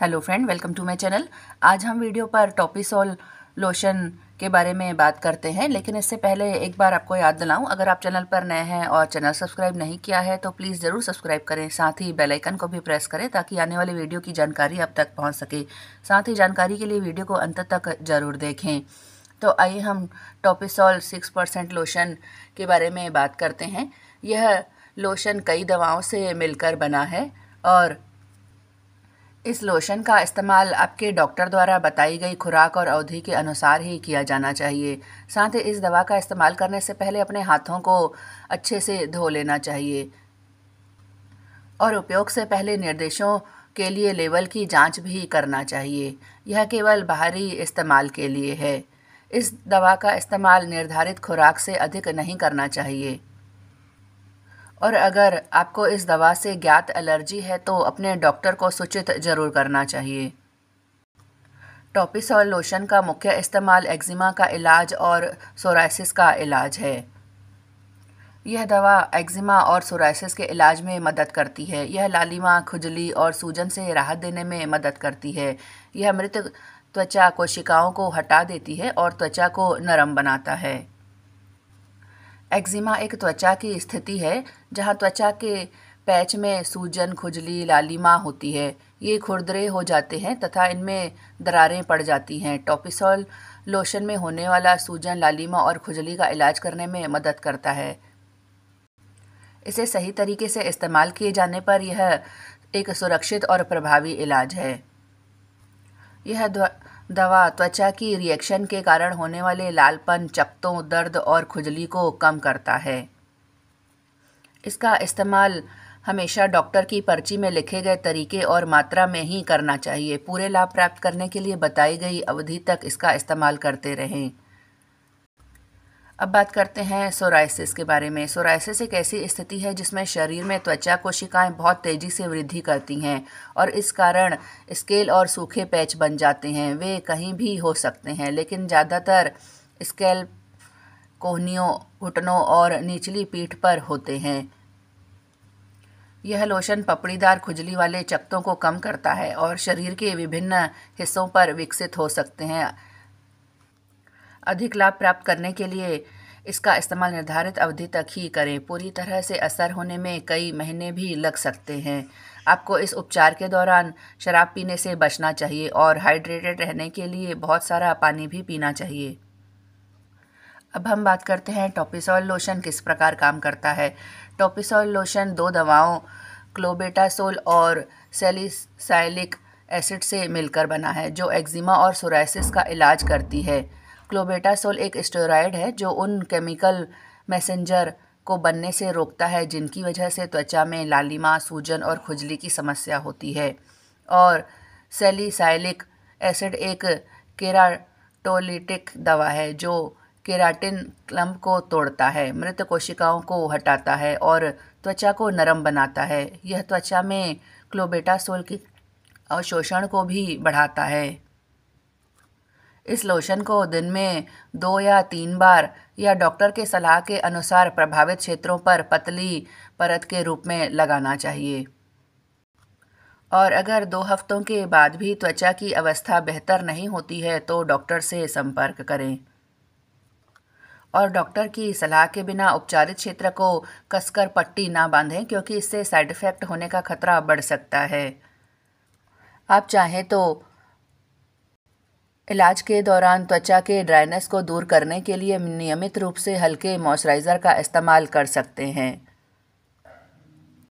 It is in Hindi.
hello friend welcome to my channel आज हम वीडियो पर टॉपिसोल लोशन के बारे में बात करते हैं लेकिन इससे पहले एक बार आपको याद दिलाऊं अगर आप चैनल पर नए हैं और चैनल सब्सक्राइब नहीं किया है तो प्लीज़ ज़रूर सब्सक्राइब करें साथ ही बेल आइकन को भी प्रेस करें ताकि आने वाले वीडियो की जानकारी आप तक पहुँच सके साथ ही जानकारी के लिए वीडियो को अंत तक ज़रूर देखें तो आइए हम टॉपिसोल सिक्स परसेंट लोशन के बारे में बात करते हैं यह लोशन कई दवाओं से मिलकर बना है और इस लोशन का इस्तेमाल आपके डॉक्टर द्वारा बताई गई खुराक और अवधि के अनुसार ही किया जाना चाहिए साथ ही इस दवा का इस्तेमाल करने से पहले अपने हाथों को अच्छे से धो लेना चाहिए और उपयोग से पहले निर्देशों के लिए लेवल की जांच भी करना चाहिए यह केवल बाहरी इस्तेमाल के लिए है इस दवा का इस्तेमाल निर्धारित खुराक से अधिक नहीं करना चाहिए और अगर आपको इस दवा से ज्ञात एलर्जी है तो अपने डॉक्टर को सूचित ज़रूर करना चाहिए टॉपिसॉल लोशन का मुख्य इस्तेमाल एक्जिमा का इलाज और सोराइसिस का इलाज है यह दवा एक्जिमा और सोराइसिस के इलाज में मदद करती है यह लालिमा खुजली और सूजन से राहत देने में मदद करती है यह मृत त्वचा कोशिकाओं को हटा देती है और त्वचा को नरम बनाता है एक्जिमा एक त्वचा की स्थिति है जहाँ त्वचा के पैच में सूजन खुजली लालिमा होती है ये खुरदरे हो जाते हैं तथा इनमें दरारें पड़ जाती हैं टॉपिसॉल लोशन में होने वाला सूजन लालिमा और खुजली का इलाज करने में मदद करता है इसे सही तरीके से इस्तेमाल किए जाने पर यह एक सुरक्षित और प्रभावी इलाज है यह दवा त्वचा की रिएक्शन के कारण होने वाले लालपन चपतों दर्द और खुजली को कम करता है इसका इस्तेमाल हमेशा डॉक्टर की पर्ची में लिखे गए तरीके और मात्रा में ही करना चाहिए पूरे लाभ प्राप्त करने के लिए बताई गई अवधि तक इसका इस्तेमाल करते रहें अब बात करते हैं सोराइसिस के बारे में सोराइसिस एक ऐसी स्थिति है जिसमें शरीर में त्वचा कोशिकाएं बहुत तेज़ी से वृद्धि करती हैं और इस कारण स्केल और सूखे पैच बन जाते हैं वे कहीं भी हो सकते हैं लेकिन ज़्यादातर स्केल कोहनियों घुटनों और निचली पीठ पर होते हैं यह लोशन पपड़ीदार खुजली वाले चक्तों को कम करता है और शरीर के विभिन्न हिस्सों पर विकसित हो सकते हैं अधिक लाभ प्राप्त करने के लिए इसका इस्तेमाल निर्धारित अवधि तक ही करें पूरी तरह से असर होने में कई महीने भी लग सकते हैं आपको इस उपचार के दौरान शराब पीने से बचना चाहिए और हाइड्रेटेड रहने के लिए बहुत सारा पानी भी पीना चाहिए अब हम बात करते हैं टॉपिसॉल लोशन किस प्रकार काम करता है टॉपिसॉल लोशन दो दवाओं क्लोबेटासोल और सेलिसाइलिक एसिड से मिलकर बना है जो एक्जिमा और सोराइसिस का इलाज करती है क्लोबेटासोल एक स्टेरॉयड है जो उन केमिकल मैसेंजर को बनने से रोकता है जिनकी वजह से त्वचा में लालिमा सूजन और खुजली की समस्या होती है और सेलिसाइलिक एसिड एक केराटोलिटिक दवा है जो केराटिन क्लम्ब को तोड़ता है मृत कोशिकाओं को हटाता है और त्वचा को नरम बनाता है यह त्वचा में क्लोबेटासोल की अवशोषण को भी बढ़ाता है इस लोशन को दिन में दो या तीन बार या डॉक्टर के सलाह के अनुसार प्रभावित क्षेत्रों पर पतली परत के रूप में लगाना चाहिए और अगर दो हफ्तों के बाद भी त्वचा की अवस्था बेहतर नहीं होती है तो डॉक्टर से संपर्क करें और डॉक्टर की सलाह के बिना उपचारित क्षेत्र को कसकर पट्टी ना बांधें क्योंकि इससे साइड इफ़ेक्ट होने का खतरा बढ़ सकता है आप चाहें तो इलाज के दौरान त्वचा के ड्राइनेस को दूर करने के लिए नियमित रूप से हल्के मॉइस्चराइज़र का इस्तेमाल कर सकते हैं